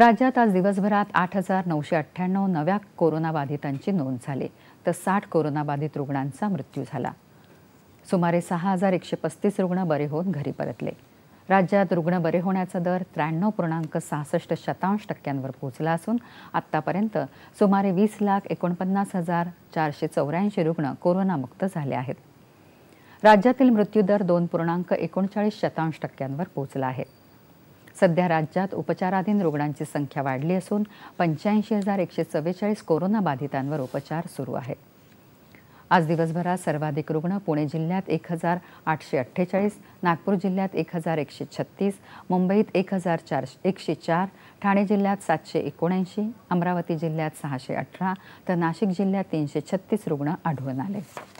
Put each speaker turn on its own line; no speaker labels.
राज्यात आज दिवसभरात आठ हजार नऊशे अठ्ठ्याण्णव नव्या कोरोनाबाधितांची नोंद झाली तर साठ कोरोनाबाधित रुग्णांचा मृत्यू झाला सुमारे सहा हजार एकशे पस्तीस रुग्ण बरे होऊन घरी परतले राज्यात रुग्ण बरे होण्याचा दर त्र्याण्णव पूर्णांक सहासष्ट शतांश टक्क्यांवर पोहोचला असून आत्तापर्यंत सुमारे वीस लाख एकोणपन्नास हजार चारशे चौऱ्याऐंशी रुग्ण कोरोनामुक्त झाले आहेत राज्यातील मृत्यू दर दोन पूर्णांक एकोणचाळीस शतांश टक्क्यांवर पोहोचला आहे सध्या राज्यात उपचाराधीन रुग्णांची संख्या वाढली असून पंच्याऐंशी हजार एकशे चव्वेचाळीस कोरोनाबाधितांवर उपचार सुरू आहेत आज दिवसभरात सर्वाधिक रुग्ण पुणे जिल्ह्यात एक हजार आठशे अठ्ठेचाळीस नागपूर जिल्ह्यात एक हजार एकशे छत्तीस मुंबईत एक हजार चार एकशे चार ठाणे जिल्ह्यात सातशे एकोणऐंशी अमरावती जिल्ह्यात सहाशे अठरा तर नाशिक जिल्ह्यात तीनशे छत्तीस रुग्ण आढळून आले